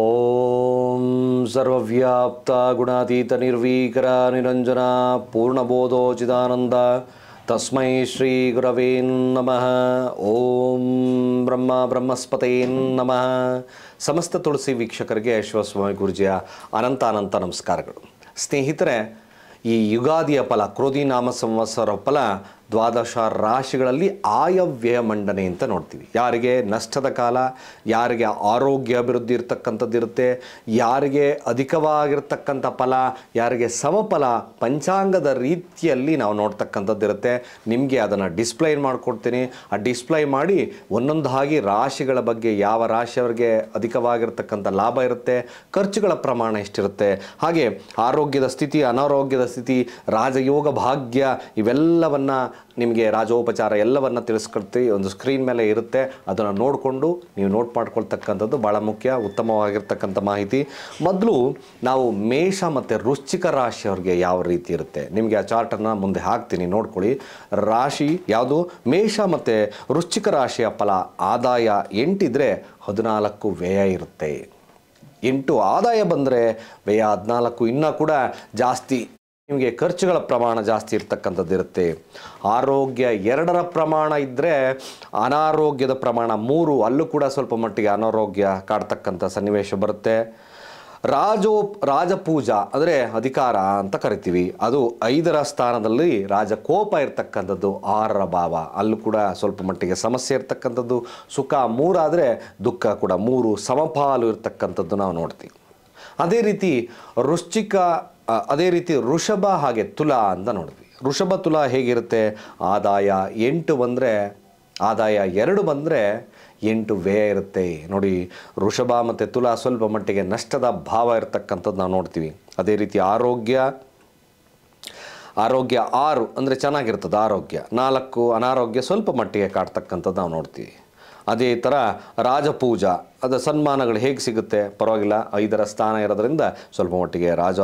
ಓಂ ಸರ್ವ್ಯಾಪ್ತ ಗುಣಾತೀತ ನಿರ್ವೀಕರ ನಿರಂಜನ ಪೂರ್ಣಬೋಧೋಚಿತಾನಂದ ತಸ್ಮೈ ಶ್ರೀ ಗುರವೇ ನಮಃ ಓಂ ಬ್ರಹ್ಮ ಬ್ರಹ್ಮಸ್ಪತೇ ನಮಃ ಸಮಸ್ತ ತುಳಸಿ ವೀಕ್ಷಕರಿಗೆ ಶಿವಸ್ವಾಮಿ ಗುರುಜಿಯ ಅನಂತಾನಂತ ನಮಸ್ಕಾರಗಳು ಸ್ನೇಹಿತರೆ ಈ ಯುಗಾದಿಯ ಫಲ ಕ್ರೋಧಿ ನಾಮ ಸಂವತ್ಸರ ಫಲ ದ್ವಾದಶ ರಾಶಿಗಳಲ್ಲಿ ಆಯವ್ಯಯ ಮಂಡನೆ ಅಂತ ನೋಡ್ತೀವಿ ಯಾರಿಗೆ ನಷ್ಟದ ಕಾಲ ಯಾರಿಗೆ ಆರೋಗ್ಯ ಅಭಿವೃದ್ಧಿ ಇರತಕ್ಕಂಥದ್ದು ಇರುತ್ತೆ ಯಾರಿಗೆ ಅಧಿಕವಾಗಿರ್ತಕ್ಕಂಥ ಫಲ ಯಾರಿಗೆ ಸಮಫಲ ಪಂಚಾಂಗದ ರೀತಿಯಲ್ಲಿ ನಾವು ನೋಡ್ತಕ್ಕಂಥದ್ದು ಇರುತ್ತೆ ನಿಮಗೆ ಅದನ್ನು ಡಿಸ್ಪ್ಲೇ ಮಾಡಿಕೊಡ್ತೀನಿ ಆ ಡಿಸ್ಪ್ಲೇ ಮಾಡಿ ಒಂದೊಂದು ರಾಶಿಗಳ ಬಗ್ಗೆ ಯಾವ ರಾಶಿಯವರಿಗೆ ಅಧಿಕವಾಗಿರ್ತಕ್ಕಂಥ ಲಾಭ ಇರುತ್ತೆ ಖರ್ಚುಗಳ ಪ್ರಮಾಣ ಎಷ್ಟಿರುತ್ತೆ ಹಾಗೆ ಆರೋಗ್ಯದ ಸ್ಥಿತಿ ಅನಾರೋಗ್ಯದ ಸ್ಥಿತಿ ರಾಜಯೋಗ ಭಾಗ್ಯ ಇವೆಲ್ಲವನ್ನು ನಿಮಗೆ ರಾಜೋಪಚಾರ ಎಲ್ಲವನ್ನು ತಿಳಿಸ್ಕೊಡ್ತೀವಿ ಒಂದು ಸ್ಕ್ರೀನ್ ಮೇಲೆ ಇರುತ್ತೆ ಅದನ್ನು ನೋಡಿಕೊಂಡು ನೀವು ನೋಟ್ ಮಾಡ್ಕೊಳ್ತಕ್ಕಂಥದ್ದು ಭಾಳ ಮುಖ್ಯ ಉತ್ತಮವಾಗಿರ್ತಕ್ಕಂಥ ಮಾಹಿತಿ ಮೊದಲು ನಾವು ಮೇಷ ಮತ್ತು ರುಚಿಕ ರಾಶಿಯವ್ರಿಗೆ ಯಾವ ರೀತಿ ಇರುತ್ತೆ ನಿಮಗೆ ಆ ಚಾರ್ಟನ್ನು ಮುಂದೆ ಹಾಕ್ತೀನಿ ನೋಡ್ಕೊಳ್ಳಿ ರಾಶಿ ಯಾವುದು ಮೇಷ ಮತ್ತು ರುಚಿಕ ರಾಶಿಯ ಫಲ ಆದಾಯ ಎಂಟಿದ್ರೆ ಹದಿನಾಲ್ಕು ವ್ಯಯ ಇರುತ್ತೆ ಎಂಟು ಆದಾಯ ಬಂದರೆ ವ್ಯಯ ಹದಿನಾಲ್ಕು ಇನ್ನೂ ಕೂಡ ಜಾಸ್ತಿ ನಿಮಗೆ ಖರ್ಚುಗಳ ಪ್ರಮಾಣ ಜಾಸ್ತಿ ಇರ್ತಕ್ಕಂಥದ್ದು ಇರುತ್ತೆ ಆರೋಗ್ಯ ಎರಡರ ಪ್ರಮಾಣ ಇದ್ದರೆ ಅನಾರೋಗ್ಯದ ಪ್ರಮಾಣ ಮೂರು ಅಲ್ಲೂ ಕೂಡ ಸ್ವಲ್ಪ ಮಟ್ಟಿಗೆ ಅನಾರೋಗ್ಯ ಕಾಡ್ತಕ್ಕಂಥ ಸನ್ನಿವೇಶ ಬರುತ್ತೆ ರಾಜೋ ರಾಜಪೂಜಾ ಅಂದರೆ ಅಧಿಕಾರ ಅಂತ ಕರಿತೀವಿ ಅದು ಐದರ ಸ್ಥಾನದಲ್ಲಿ ರಾಜಕೋಪ ಇರತಕ್ಕಂಥದ್ದು ಆರರ ಭಾವ ಅಲ್ಲೂ ಕೂಡ ಸ್ವಲ್ಪ ಮಟ್ಟಿಗೆ ಸಮಸ್ಯೆ ಇರ್ತಕ್ಕಂಥದ್ದು ಸುಖ ಮೂರಾದರೆ ದುಃಖ ಕೂಡ ಮೂರು ಸಮಪಾಲು ಇರತಕ್ಕಂಥದ್ದು ನಾವು ನೋಡ್ತೀವಿ ಅದೇ ರೀತಿ ವೃಶ್ಚಿಕ ಅದೇ ರೀತಿ ಋಷಭ ಹಾಗೆ ತುಲಾ ಅಂತ ನೋಡಿದ್ವಿ ಋಷಭ ತುಲಾ ಹೇಗಿರುತ್ತೆ ಆದಾಯ ಎಂಟು ಬಂದರೆ ಆದಾಯ ಎರಡು ಬಂದರೆ ಎಂಟು ವ್ಯಯ ಇರುತ್ತೆ ನೋಡಿ ಋಷಭ ಮತ್ತು ತುಲಾ ಸ್ವಲ್ಪ ಮಟ್ಟಿಗೆ ನಷ್ಟದ ಭಾವ ಇರತಕ್ಕಂಥದ್ದು ನಾವು ನೋಡ್ತೀವಿ ಅದೇ ರೀತಿ ಆರೋಗ್ಯ ಆರೋಗ್ಯ ಆರು ಅಂದರೆ ಚೆನ್ನಾಗಿರ್ತದೆ ಆರೋಗ್ಯ ನಾಲ್ಕು ಅನಾರೋಗ್ಯ ಸ್ವಲ್ಪ ಮಟ್ಟಿಗೆ ಕಾಡ್ತಕ್ಕಂಥದ್ದು ನಾವು ನೋಡ್ತೀವಿ ಅದೇ ಥರ ರಾಜಪೂಜಾ ಅದರ ಸನ್ಮಾನಗಳು ಹೇಗೆ ಸಿಗುತ್ತೆ ಪರವಾಗಿಲ್ಲ ಐದರ ಸ್ಥಾನ ಇರೋದ್ರಿಂದ ಸ್ವಲ್ಪ ಮಟ್ಟಿಗೆ ರಾಜ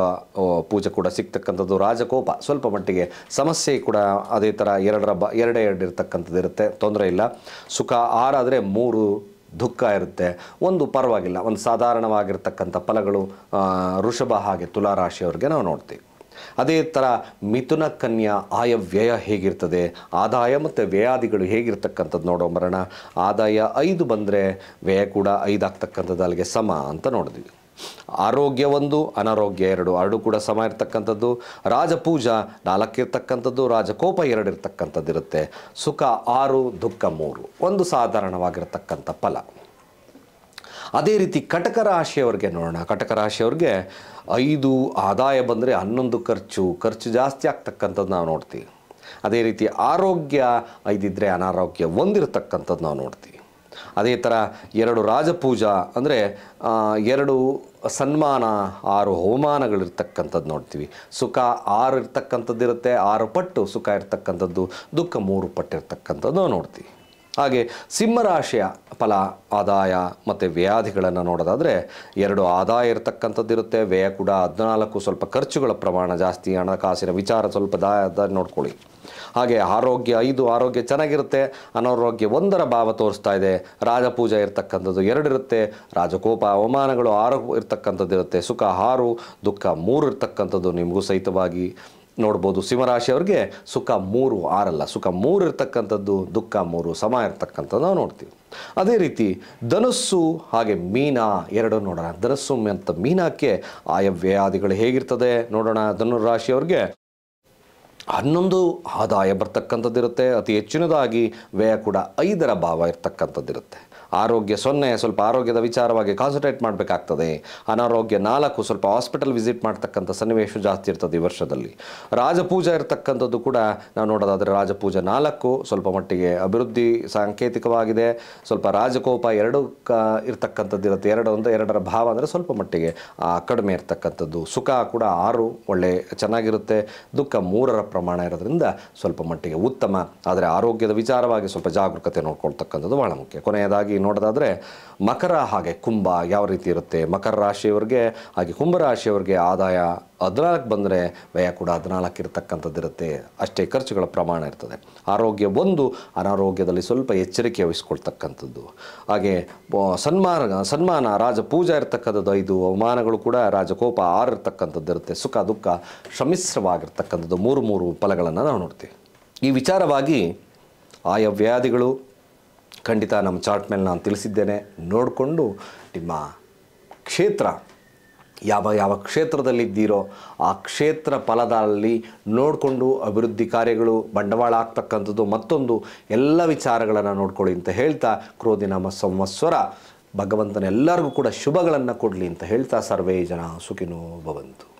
ಪೂಜೆ ಕೂಡ ಸಿಗ್ತಕ್ಕಂಥದ್ದು ರಾಜಕೋಪ ಸ್ವಲ್ಪ ಮಟ್ಟಿಗೆ ಸಮಸ್ಯೆ ಕೂಡ ಅದೇ ಥರ ಎರಡರ ಬ ಎರಡೇ ಎರಡು ಇರತಕ್ಕಂಥದ್ದು ಇರುತ್ತೆ ತೊಂದರೆ ಇಲ್ಲ ಸುಖ ಆರಾದರೆ ಮೂರು ದುಃಖ ಇರುತ್ತೆ ಒಂದು ಪರವಾಗಿಲ್ಲ ಒಂದು ಸಾಧಾರಣವಾಗಿರ್ತಕ್ಕಂಥ ಫಲಗಳು ಋಷಭ ಹಾಗೆ ತುಲಾರಾಶಿಯವ್ರಿಗೆ ನಾವು ನೋಡ್ತೀವಿ ಅದೇ ಥರ ಮಿಥುನ ಕನ್ಯಾ ಆಯ ವ್ಯಯ ಹೇಗಿರ್ತದೆ ಆದಾಯ ಮತ್ತು ವ್ಯಯಾದಿಗಳು ಹೇಗಿರ್ತಕ್ಕಂಥದ್ದು ನೋಡೋ ಮರಣ ಆದಾಯ ಐದು ಬಂದರೆ ವ್ಯಯ ಕೂಡ ಐದು ಆಗ್ತಕ್ಕಂಥದ್ದು ಅಲ್ಲಿಗೆ ಸಮ ಅಂತ ನೋಡಿದ್ವಿ ಆರೋಗ್ಯ ಒಂದು ಅನಾರೋಗ್ಯ ಎರಡು ಎರಡು ಕೂಡ ಸಮ ಇರತಕ್ಕಂಥದ್ದು ರಾಜಪೂಜಾ ನಾಲ್ಕು ರಾಜಕೋಪ ಎರಡು ಇರ್ತಕ್ಕಂಥದ್ದು ಇರುತ್ತೆ ಸುಖ ಆರು ದುಃಖ ಮೂರು ಒಂದು ಸಾಧಾರಣವಾಗಿರ್ತಕ್ಕಂಥ ಫಲ ಅದೇ ರೀತಿ ಕಟಕ ರಾಶಿಯವ್ರಿಗೆ ನೋಡೋಣ ಕಟಕ ರಾಶಿಯವ್ರಿಗೆ ಐದು ಆದಾಯ ಬಂದರೆ ಹನ್ನೊಂದು ಖರ್ಚು ಖರ್ಚು ಜಾಸ್ತಿ ಆಗ್ತಕ್ಕಂಥದ್ದು ನಾವು ನೋಡ್ತೀವಿ ಅದೇ ರೀತಿ ಆರೋಗ್ಯ ಐದಿದ್ದರೆ ಅನಾರೋಗ್ಯ ಒಂದಿರತಕ್ಕಂಥದ್ದು ನಾವು ನೋಡ್ತೀವಿ ಅದೇ ಥರ ಎರಡು ರಾಜಪೂಜಾ ಅಂದರೆ ಎರಡು ಸನ್ಮಾನ ಆರು ಹವಮಾನಗಳಿರ್ತಕ್ಕಂಥದ್ದು ನೋಡ್ತೀವಿ ಸುಖ ಆರು ಇರ್ತಕ್ಕಂಥದ್ದು ಇರುತ್ತೆ ಆರು ಪಟ್ಟು ಸುಖ ಇರ್ತಕ್ಕಂಥದ್ದು ದುಃಖ ಮೂರು ಪಟ್ಟು ಇರ್ತಕ್ಕಂಥದ್ದು ನೋಡ್ತೀವಿ ಹಾಗೆ ಸಿಂಹರಾಶಿಯ ಫಲ ಆದಾಯ ಮತ್ತು ವ್ಯಾಧಿಗಳನ್ನು ನೋಡೋದಾದರೆ ಎರಡು ಆದಾಯ ಇರತಕ್ಕಂಥದ್ದು ಇರುತ್ತೆ ವ್ಯಯ ಕೂಡ ಹದಿನಾಲ್ಕು ಸ್ವಲ್ಪ ಖರ್ಚುಗಳ ಪ್ರಮಾಣ ಜಾಸ್ತಿ ಹಣಕಾಸಿನ ವಿಚಾರ ಸ್ವಲ್ಪ ದಾಯ ನೋಡ್ಕೊಳ್ಳಿ ಹಾಗೆ ಆರೋಗ್ಯ ಐದು ಆರೋಗ್ಯ ಚೆನ್ನಾಗಿರುತ್ತೆ ಅನಾರೋಗ್ಯ ಒಂದರ ಭಾವ ತೋರಿಸ್ತಾ ಇದೆ ರಾಜಪೂಜ ಇರತಕ್ಕಂಥದ್ದು ಎರಡಿರುತ್ತೆ ರಾಜಕೋಪ ಅವಮಾನಗಳು ಆರು ಇರತಕ್ಕಂಥದ್ದು ಇರುತ್ತೆ ಸುಖ ಆರು ದುಃಖ ಮೂರು ಇರತಕ್ಕಂಥದ್ದು ನಿಮಗೂ ಸಹಿತವಾಗಿ ನೋಡ್ಬೋದು ಸಿಂಹರಾಶಿಯವ್ರಿಗೆ ಸುಖ ಮೂರು ಆರಲ್ಲ ಸುಖ ಮೂರು ಇರ್ತಕ್ಕಂಥದ್ದು ದುಃಖ ಮೂರು ಸಮ ಇರ್ತಕ್ಕಂಥದ್ದು ನಾವು ನೋಡ್ತೀವಿ ಅದೇ ರೀತಿ ಧನಸ್ಸು ಹಾಗೆ ಮೀನಾ ಎರಡು ನೋಡೋಣ ಧನಸ್ಸು ಅಂತ ಮೀನಾಕ್ಕೆ ಆಯವ್ಯಾದಿಗಳು ಹೇಗಿರ್ತದೆ ನೋಡೋಣ ಧನುರಾಶಿಯವ್ರಿಗೆ ಹನ್ನೊಂದು ಆದಾಯ ಬರ್ತಕ್ಕಂಥದ್ದಿರುತ್ತೆ ಅತಿ ಹೆಚ್ಚಿನದಾಗಿ ವ್ಯಯ ಕೂಡ ಐದರ ಭಾವ ಇರ್ತಕ್ಕಂಥದ್ದಿರುತ್ತೆ ಆರೋಗ್ಯ ಸೊನ್ನೆ ಸ್ವಲ್ಪ ಆರೋಗ್ಯದ ವಿಚಾರವಾಗಿ ಕಾನ್ಸಂಟ್ರೇಟ್ ಮಾಡಬೇಕಾಗ್ತದೆ ಅನಾರೋಗ್ಯ ನಾಲ್ಕು ಸ್ವಲ್ಪ ಹಾಸ್ಪಿಟಲ್ ವಿಸಿಟ್ ಮಾಡ್ತಕ್ಕಂಥ ಸನ್ನಿವೇಶ ಜಾಸ್ತಿ ಇರ್ತದೆ ಈ ವರ್ಷದಲ್ಲಿ ರಾಜಪೂಜಾ ಇರ್ತಕ್ಕಂಥದ್ದು ಕೂಡ ನಾವು ನೋಡೋದಾದರೆ ರಾಜಪೂಜಾ ನಾಲ್ಕು ಸ್ವಲ್ಪ ಮಟ್ಟಿಗೆ ಅಭಿವೃದ್ಧಿ ಸಾಂಕೇತಿಕವಾಗಿದೆ ಸ್ವಲ್ಪ ರಾಜಕೋಪ ಎರಡು ಕ ಇರ್ತಕ್ಕಂಥದ್ದಿರುತ್ತೆ ಎರಡು ಒಂದು ಎರಡರ ಭಾವ ಅಂದರೆ ಸ್ವಲ್ಪ ಮಟ್ಟಿಗೆ ಕಡಿಮೆ ಇರತಕ್ಕಂಥದ್ದು ಸುಖ ಕೂಡ ಆರು ಒಳ್ಳೆ ಚೆನ್ನಾಗಿರುತ್ತೆ ದುಃಖ ಮೂರರ ಪ್ರಮಾಣ ಇರೋದ್ರಿಂದ ಸ್ವಲ್ಪ ಮಟ್ಟಿಗೆ ಉತ್ತಮ ಆದರೆ ಆರೋಗ್ಯದ ವಿಚಾರವಾಗಿ ಸ್ವಲ್ಪ ಜಾಗರೂಕತೆ ನೋಡ್ಕೊಳ್ತಕ್ಕಂಥದ್ದು ಭಾಳ ಮುಖ್ಯ ಕೊನೆಯದಾಗಿ ನೋಡೋದಾದರೆ ಮಕರ ಹಾಗೆ ಕುಂಭ ಯಾವ ರೀತಿ ಇರುತ್ತೆ ಮಕರ ರಾಶಿಯವರಿಗೆ ಹಾಗೆ ಕುಂಭ ಆದಾಯ ಹದಿನಾಲ್ಕು ಬಂದರೆ ವ್ಯಯ ಕೂಡ ಹದಿನಾಲ್ಕು ಇರತಕ್ಕಂಥದ್ದಿರುತ್ತೆ ಅಷ್ಟೇ ಖರ್ಚುಗಳ ಪ್ರಮಾಣ ಇರ್ತದೆ ಆರೋಗ್ಯ ಒಂದು ಅನಾರೋಗ್ಯದಲ್ಲಿ ಸ್ವಲ್ಪ ಎಚ್ಚರಿಕೆ ವಹಿಸ್ಕೊಳ್ತಕ್ಕಂಥದ್ದು ಹಾಗೆ ಸನ್ಮಾನ ಸನ್ಮಾನ ರಾಜ ಪೂಜಾ ಇರ್ತಕ್ಕಂಥದ್ದು ಐದು ಅವಮಾನಗಳು ಕೂಡ ರಾಜಕೋಪ ಆರು ಇರ್ತಕ್ಕಂಥದ್ದು ಇರುತ್ತೆ ಸುಖ ದುಃಖ ಸಮ್ಮಿಶ್ರವಾಗಿರ್ತಕ್ಕಂಥದ್ದು ಮೂರು ಮೂರು ಫಲಗಳನ್ನು ನಾವು ನೋಡ್ತೀವಿ ಈ ವಿಚಾರವಾಗಿ ಆಯಾ ವ್ಯಾಧಿಗಳು ಖಂಡಿತ ನಮ್ಮ ಚಾರ್ಟ್ ಮೇಲೆ ನಾನು ತಿಳಿಸಿದ್ದೇನೆ ನೋಡಿಕೊಂಡು ನಿಮ್ಮ ಕ್ಷೇತ್ರ ಯಾವ ಯಾವ ಕ್ಷೇತ್ರದಲ್ಲಿದ್ದೀರೋ ಆ ಕ್ಷೇತ್ರ ಫಲದಲ್ಲಿ ನೋಡಿಕೊಂಡು ಅಭಿವೃದ್ಧಿ ಕಾರ್ಯಗಳು ಬಂಡವಾಳ ಆಗ್ತಕ್ಕಂಥದ್ದು ಮತ್ತೊಂದು ಎಲ್ಲ ವಿಚಾರಗಳನ್ನು ನೋಡ್ಕೊಳ್ಳಿ ಅಂತ ಹೇಳ್ತಾ ನಮ್ಮ ಸಂವತ್ಸರ ಭಗವಂತನ ಎಲ್ಲರಿಗೂ ಕೂಡ ಶುಭಗಳನ್ನು ಕೊಡಲಿ ಅಂತ ಹೇಳ್ತಾ ಸರ್ವೇ ಜನ ಸುಖಿನೋ ಭವಂತು